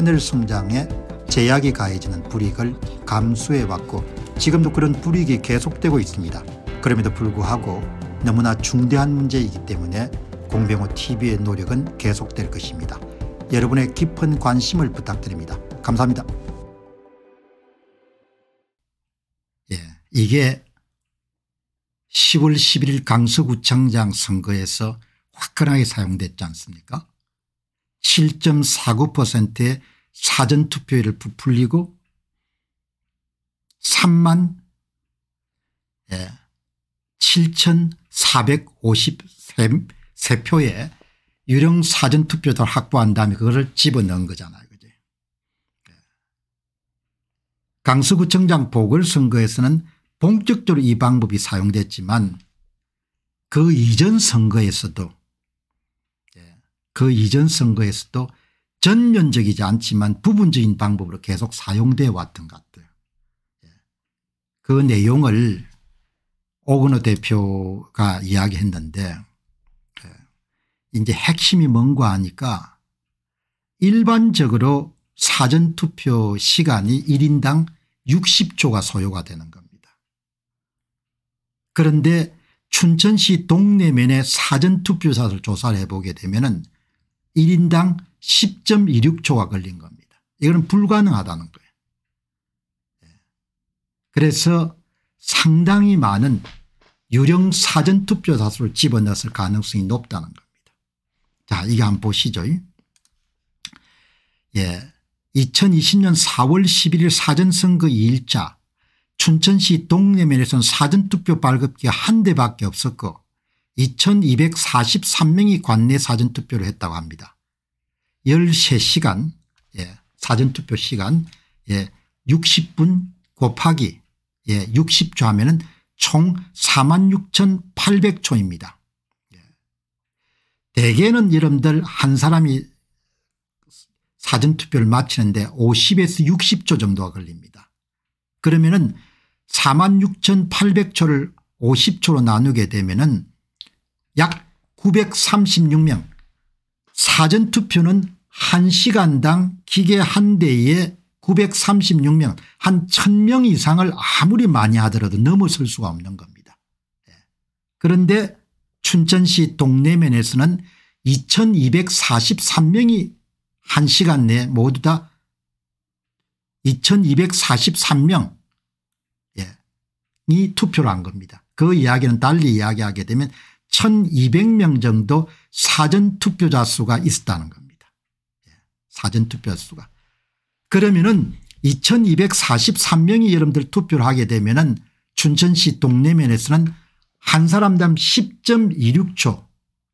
하늘 성장에 제약이 가해지는 불이익을 감수해왔고 지금도 그런 불이익이 계속되고 있습니다. 그럼에도 불구하고 너무나 중대한 문제이기 때문에 공병호 TV의 노력은 계속될 것입니다. 여러분의 깊은 관심을 부탁드립니다. 감사합니다. 예, 이게 10월 11일 강서구청장 선거에서 화끈하게 사용됐지 않습니까? 7.49%의 사전투표율을 부풀리고 3만 7,453표의 예, 유령 사전투표를 확보한 다음에 그거를 집어넣은 거잖아요. 그죠? 예. 강서구청장 보궐선거에서는 본격적으로 이 방법이 사용됐지만 그 이전 선거에서도 그 이전 선거에서도 전면적이지 않지만 부분적인 방법으로 계속 사용되어 왔던 것 같아요. 예. 그 내용을 오근호 대표가 이야기했는데 예. 이제 핵심이 뭔가 하니까 일반적으로 사전투표 시간이 1인당 60초가 소요가 되는 겁니다. 그런데 춘천시 동네면의 사전투표사를 조사를 해보게 되면 1인당 10.26초가 걸린 겁니다. 이거는 불가능하다는 거예요. 예. 그래서 상당히 많은 유령 사전 투표 사수를 집어넣었을 가능성이 높다는 겁니다. 자, 이게 한번 보시죠. 예. 2020년 4월 11일 사전선거 2일자 춘천시 동래면에선 사전투표 발급기가 한 대밖에 없었고 2243명이 관내 사전투표를 했다고 합니다. 13시간 예, 사전투표 시간 예, 60분 곱하기 예, 60초 하면 총 46,800초입니다. 예. 대개는 여러분들 한 사람이 사전투표를 마치는데 50에서 60초 정도가 걸립니다. 그러면 은 46,800초를 50초로 나누게 되면 은약 936명 사전투표는 1시간당 기계 한 대에 936명 한 1000명 이상을 아무리 많이 하더라도 넘어설 수가 없는 겁니다. 예. 그런데 춘천시 동네면에서는 2243명이 1시간 내에 모두 다 2243명이 예, 투표를 한 겁니다. 그 이야기는 달리 이야기하게 되면 1200명 정도 사전투표자 수가 있었다는 겁니다. 예, 사전투표 수가. 그러면은 2243명이 여러분들 투표를 하게 되면은 춘천시 동래면에서는 한 사람당 10.26초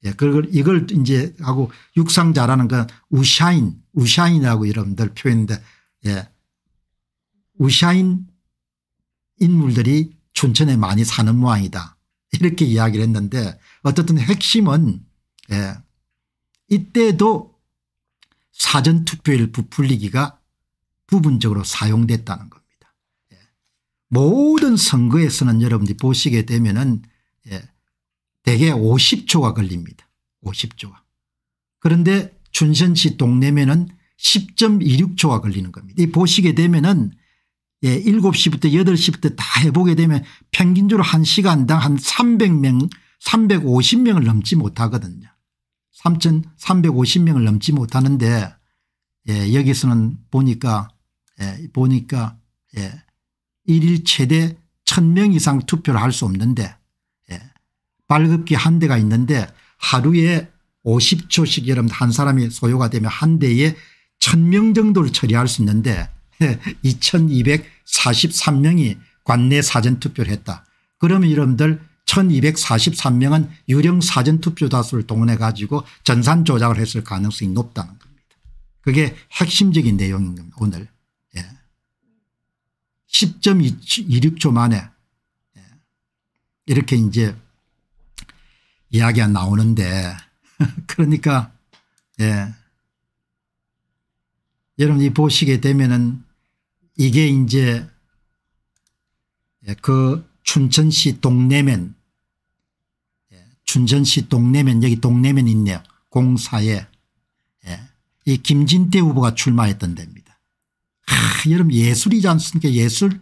예, 그걸 이걸 이제 하고 육상자라는 건 우샤인 우샤인이라고 여러분들 표현인데 예. 우샤인 인물들이 춘천에 많이 사는 모양이다. 이렇게 이야기를 했는데 어쨌든 핵심은 예, 이때도 사전투표일 부풀리기가 부분적으로 사용됐다는 겁니다. 예. 모든 선거에서는 여러분들이 보시게 되면 은 예, 대개 50초가 걸립니다. 50초가. 그런데 춘천시 동네면은 10.26초가 걸리는 겁니다. 이 보시게 되면 은 예, 7시부터 8시부터 다 해보게 되면 평균적으로 1시간당 한 300명 350명을 넘지 못하거든요. 3,350명을 넘지 못하는데 예, 여기서는 보니까 예, 보니까 예, 1일 최대 1000명 이상 투표를 할 수 없는데 예, 발급기 한 대가 있는데 하루에 50초씩 여러분 한 사람이 소요가 되면 한 대에 1000명 정도를 처리할 수 있는데 2243명이 관내 사전투표를 했다. 그러면 여러분들 1243명은 유령 사전투표 다수를 동원해 가지고 전산 조작을 했을 가능성이 높다는 겁니다. 그게 핵심적인 내용인 겁니다. 오늘. 예. 10.26초 만에 예. 이렇게 이제 이야기가 나오는데 그러니까 예. 여러분이 보시게 되면은 이게 이제 예, 그 춘천시 동네면 예, 춘천시 동네면 여기 동네면 있네요. 공사에 예, 이 김진태 후보가 출마했던 데입니다. 하, 여러분 예술이지 않습니까 예술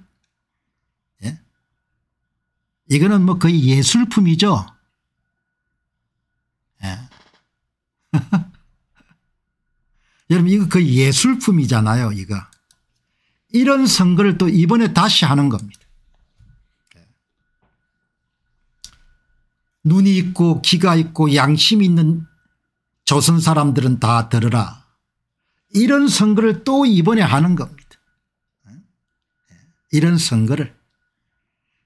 예? 이거는 뭐 거의 예술품이죠. 예. 여러분 이거 거의 예술품이잖아요 이거. 이런 선거를 또 이번에 다시 하는 겁니다. 눈이 있고 귀가 있고 양심 있는 조선 사람들은 다 들으라. 이런 선거를 또 이번에 하는 겁니다. 이런 선거를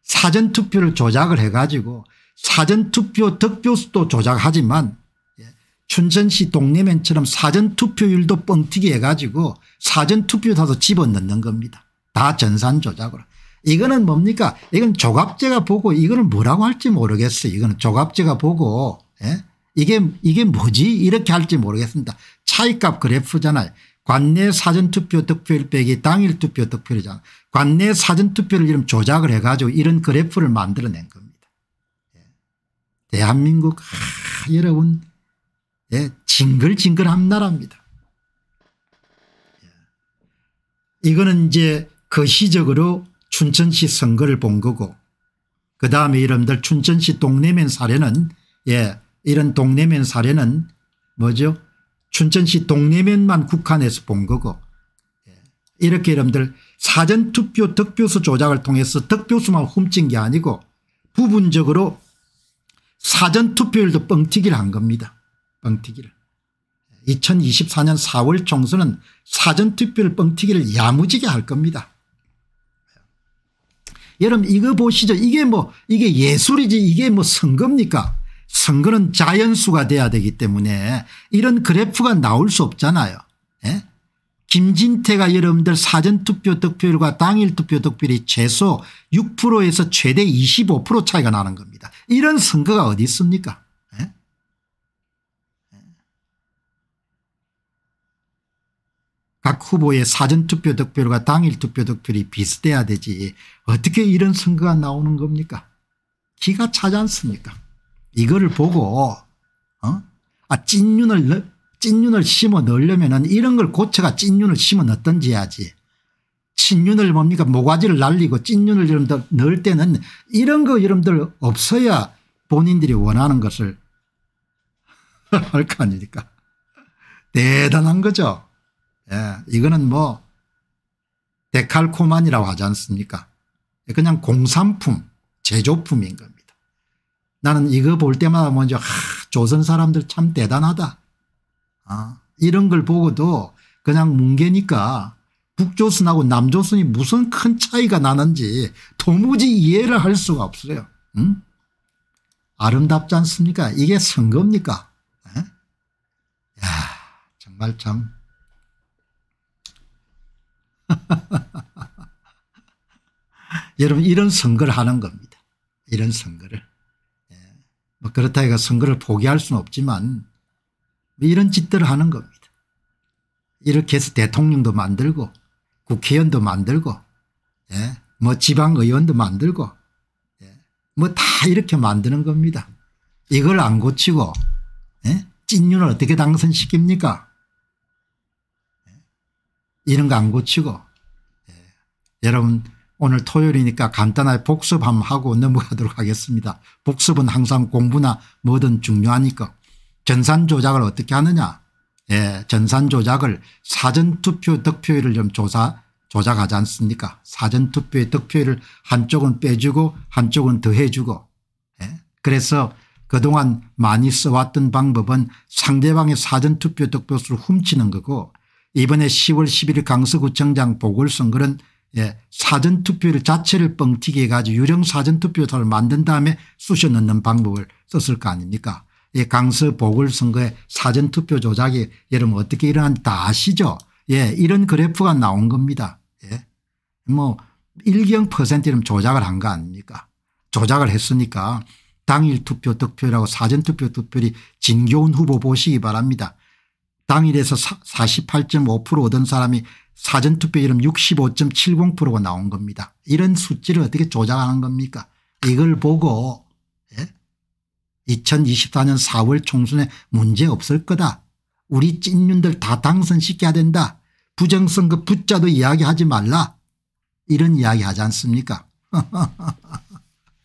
사전투표를 조작을 해가지고 사전투표 득표수도 조작하지만 춘천시 동네맨처럼 사전투표율도 뻥튀기 해가지고 사전투표 사서 집어넣는 겁니다. 다 전산 조작으로. 이거는 뭡니까 이건 조갑제가 보고 이거는 뭐라고 할지 모르겠어요. 이거는 조갑제가 보고 예? 이게 이게 뭐지 이렇게 할지 모르겠습니다. 차이값 그래프잖아요. 관내 사전투표 득표율 빼기 당일 투표 득표율이잖아. 관내 사전투표를 이런 조작을 해가지고 이런 그래프를 만들어낸 겁니다. 예. 대한민국 아, 여러분 예, 징글징글한 나라입니다. 예. 이거는 이제 거시적으로 그 춘천시 선거를 본 거고 그 다음에 여러분들 춘천시 동네면 사례는 예 이런 동네면 사례는 뭐죠 춘천시 동네면만 국한해서 본 거고 예. 이렇게 여러분들 사전투표 득표수 조작을 통해서 득표수만 훔친 게 아니고 부분적으로 사전투표율도 뻥튀기를 한 겁니다. 뻥튀기를. 2024년 4월 총선은 사전투표를 뻥튀기를 야무지게 할 겁니다. 여러분 이거 보시죠. 이게 뭐 이게 예술이지 이게 뭐 선거입니까 선거는 자연수가 돼야 되기 때문에 이런 그래프가 나올 수 없잖아요. 예? 김진태가 여러분들 사전투표 득표율과 당일투표 득표율이 최소 6%에서 최대 25% 차이가 나는 겁니다. 이런 선거가 어디 있습니까 각 후보의 사전투표 득표율과 당일 투표 득표율이 비슷해야 되지 어떻게 이런 선거가 나오는 겁니까 기가 차지 않습니까 이거를 보고 어? 아 찐윤을 찐윤을 심어 넣으려면 이런 걸 고쳐가 찐윤을 심어 넣든지 해야지 친윤을 뭡니까 모가지를 날리고 찐윤을 여러분들 넣을 때는 이런 거 여러분들 없어야 본인들이 원하는 것을 할 거 아닙니까 대단한 거죠 예, 이거는 뭐 데칼코만이라고 하지 않습니까 예, 그냥 공산품 제조품인 겁니다. 나는 이거 볼 때마다 먼저 하, 조선 사람들 참 대단하다. 아, 이런 걸 보고도 그냥 뭉개니까 북조선하고 남조선이 무슨 큰 차이가 나는지 도무지 이해를 할 수가 없어요. 응? 아름답지 않습니까 이게 선거입니까 에? 예? 야 정말 참 여러분 이런 선거를 하는 겁니다. 이런 선거를. 예. 뭐 그렇다 해가 선거를 포기할 수는 없지만 뭐 이런 짓들을 하는 겁니다. 이렇게 해서 대통령도 만들고 국회의원도 만들고 예. 뭐 지방의원도 만들고 예. 뭐다 이렇게 만드는 겁니다. 이걸 안 고치고 예. 찐윤을 어떻게 당선시킵니까 이런 거 안 고치고 예. 여러분 오늘 토요일이니까 간단하게 복습 한번 하고 넘어가도록 하겠습니다. 복습은 항상 공부나 뭐든 중요하니까 전산 조작을 어떻게 하느냐 예, 전산 조작을 사전투표 득표율을 좀 조사 조작하지 않습니까 사전투표의 득표율을 한쪽은 빼주고 한쪽은 더해주고 예? 그래서 그동안 많이 써왔던 방법은 상대방의 사전투표 득표수를 훔치는 거고 이번에 10월 11일 강서구청장 보궐선거는 예, 사전투표를 자체를 뻥튀기 해가지고 유령 사전투표소를 만든 다음에 쑤셔 넣는 방법을 썼을 거 아닙니까 예, 강서 보궐선거의 사전투표 조작이 여러분 어떻게 일어난지 다 아시죠 예, 이런 그래프가 나온 겁니다 예. 뭐 일경 퍼센트는 조작을 한 거 아닙니까 조작을 했으니까 당일 투표 득표라고 사전투표 투표를 진교훈 후보 보시기 바랍니다 당일에서 48.5% 얻은 사람이 사전투표 이름 65.70%가 나온 겁니다. 이런 수치를 어떻게 조작하는 겁니까 이걸 보고 예? 2024년 4월 총선에 문제 없을 거다. 우리 찐윤들 다 당선시켜야 된다. 부정선거 붙자도 이야기하지 말라. 이런 이야기 하지 않습니까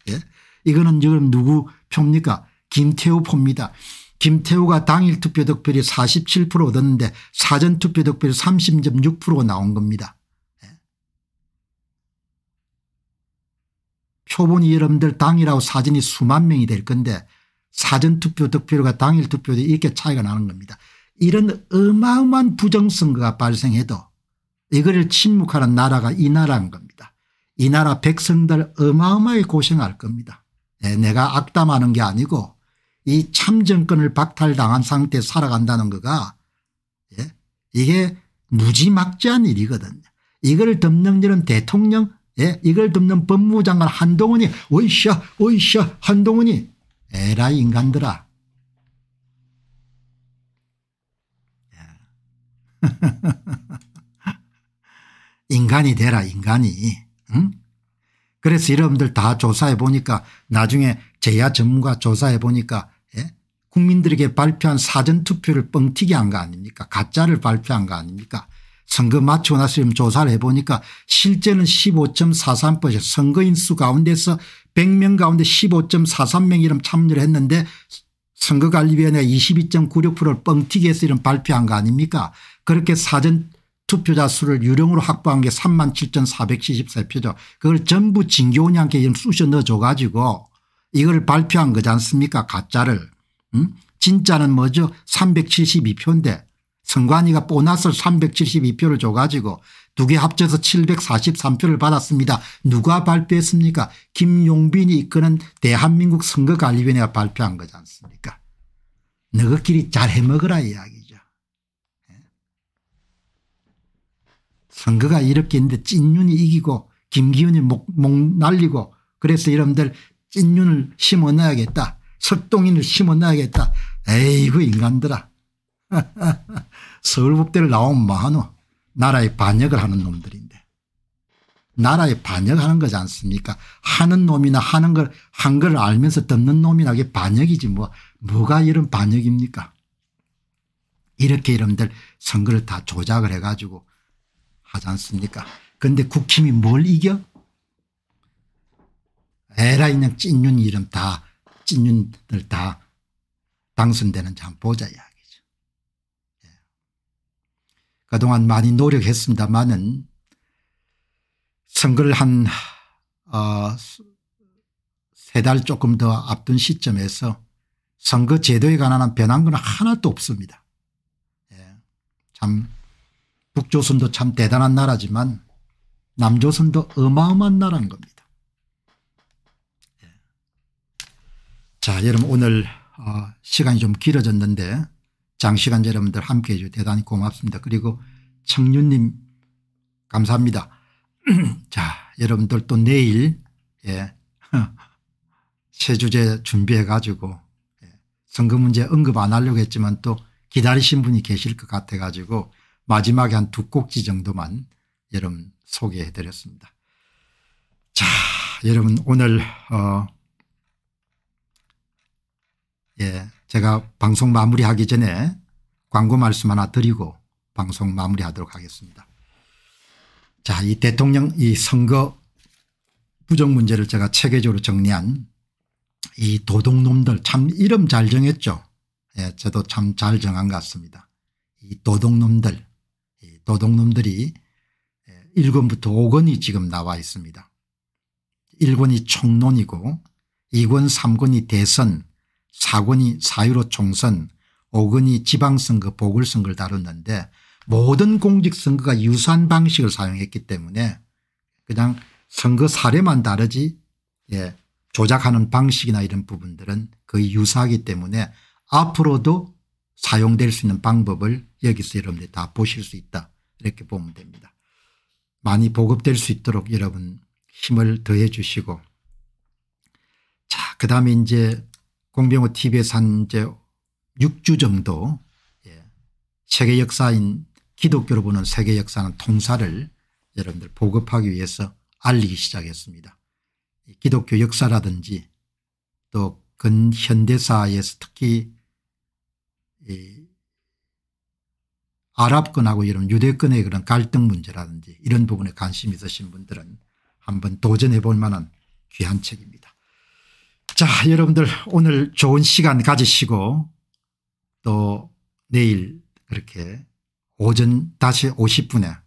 예? 이거는 지금 누구 표입니까 김태우 표입니다. 김태우가 당일 투표 득표율이 47% 얻었는데 사전 투표 득표율이 30.6%가 나온 겁니다. 표본이 예. 여러분들 당일하고 사전이 수만 명이 될 건데 사전투표 득표율과 당일 투표율 이렇게 차이가 나는 겁니다. 이런 어마어마한 부정선거가 발생해도 이거를 침묵하는 나라가 이 나라인 겁니다. 이 나라 백성들 어마어마하게 고생할 겁니다. 네, 내가 악담하는 게 아니고 이 참정권을 박탈당한 상태에 살아간다는 거가 예? 이게 무지막지한 일이거든요. 이걸 덮는 일은 대통령 예? 이걸 덮는 법무장관 한동훈이 오이샤 오이샤 한동훈이 에라 인간들아 예. 인간이 되라 인간이 응? 그래서 여러분들 다 조사해 보니까 나중에 제야 전문가 조사해 보니까 국민들에게 발표한 사전투표를 뻥튀기 한거 아닙니까 가짜를 발표한 거 아닙니까 선거 마치고 나서 조사를 해보니까 실제는 15.43% 선거인 수 가운데서 100명 가운데 15.43명 이름 참여를 했는데 선거관리위원회 22.96%를 뻥튀기해서 이런 발표한 거 아닙니까 그렇게 사전 투표자 수를 유령으로 확보한 게3 7 4 7 4표죠 그걸 전부 진교원이 함께 쑤셔 넣어줘 가지고 이걸 발표한 거지 않습니까 가짜를. 음? 진짜는 뭐죠 372표인데 선관위가 보너스 372표를 줘가지고 두 개 합쳐서 743표를 받았습니다. 누가 발표했습니까 김용빈이 이끄는 대한민국 선거관리위원회가 발표한 거지 않습니까 너희끼리 잘 해먹으라 이야기죠. 예. 선거가 이렇게 있는데 찐윤이 이기고 김기훈이 목, 목 날리고 그래서 여러분들 찐윤을 심어놔야겠다. 석동인을 심어놔야겠다. 에이구 인간들아. 서울법대를 나온 마누 나라에 반역을 하는 놈들인데 나라에 반역하는 거지 않습니까 하는 놈이나 하는 걸 한 걸 알면서 듣는 놈이나 게 반역이지 뭐 뭐가 이런 반역입니까 이렇게 여러들 선거를 다 조작을 해가지고 하지 않습니까 그데 국힘이 뭘 이겨 에라 그냥 찐윤 이름 다 진윤들다 당선되는지 한번 보자 이야기죠. 예. 그동안 많이 노력했습니다만은 선거를 한 어, 세달 조금 더 앞둔 시점에서 선거 제도에 관한 변한 건 하나도 없습니다. 예. 참 북조선도 참 대단한 나라지만 남조선도 어마어마한 나라인 겁니다. 자 여러분 오늘 어 시간이 좀 길어졌는데 장시간 여러분들 함께해 주셔서 대단히 고맙습니다. 그리고 청년님 감사합니다. 자 여러분들 또 내일 예. 새 주제 준비해 가지고 예. 선거 문제 언급 안 하려고 했지만 또 기다리신 분이 계실 것 같아 가지고 마지막에 한 두 꼭지 정도만 여러분 소개해 드렸습니다. 자 여러분 오늘 어 예, 제가 방송 마무리하기 전에 광고 말씀 하나 드리고 방송 마무리하도록 하겠습니다. 자, 이 대통령 이 선거 부정 문제를 제가 체계적으로 정리한 이 도둑놈들 참 이름 잘 정했죠. 예, 저도 참 잘 정한 것 같습니다. 이 도둑놈들, 이 도둑놈들이 1권부터 예, 5권이 지금 나와 있습니다. 1권이 총론이고 2권 3권이 대선 사권이 사유로 총선 오건이 지방선거 보궐선거를 다뤘는데 모든 공직선거가 유사한 방식을 사용했기 때문에 그냥 선거 사례만 다르지 예, 조작하는 방식이나 이런 부분들은 거의 유사하기 때문에 앞으로도 사용될 수 있는 방법을 여기서 여러분들이 다 보실 수 있다 이렇게 보면 됩니다. 많이 보급될 수 있도록 여러분 힘을 더해 주시고 자그 다음에 이제 공병호 TV에서 한 이제 6주 정도 예, 세계 역사인 기독교로 보는 세계 역사는 통사를 여러분들 보급하기 위해서 알리기 시작했습니다. 기독교 역사라든지 또 근현대사에서 특히 아랍권하고 이런 유대권의 그런 갈등 문제라든지 이런 부분에 관심 있으신 분들은 한번 도전해 볼 만한 귀한 책입니다. 자 여러분들 오늘 좋은 시간 가지시고 또 내일 그렇게 오전 다시 50분에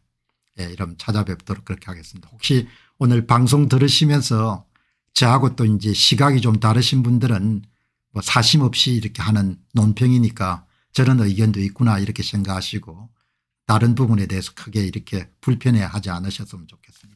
예, 여러분 찾아뵙도록 그렇게 하겠습니다. 혹시 오늘 방송 들으시면서 저하고 또 이제 시각이 좀 다르신 분들은 뭐 사심 없이 이렇게 하는 논평이니까 저런 의견도 있구나 이렇게 생각하시고 다른 부분에 대해서 크게 이렇게 불편해하지 않으셨으면 좋겠습니다.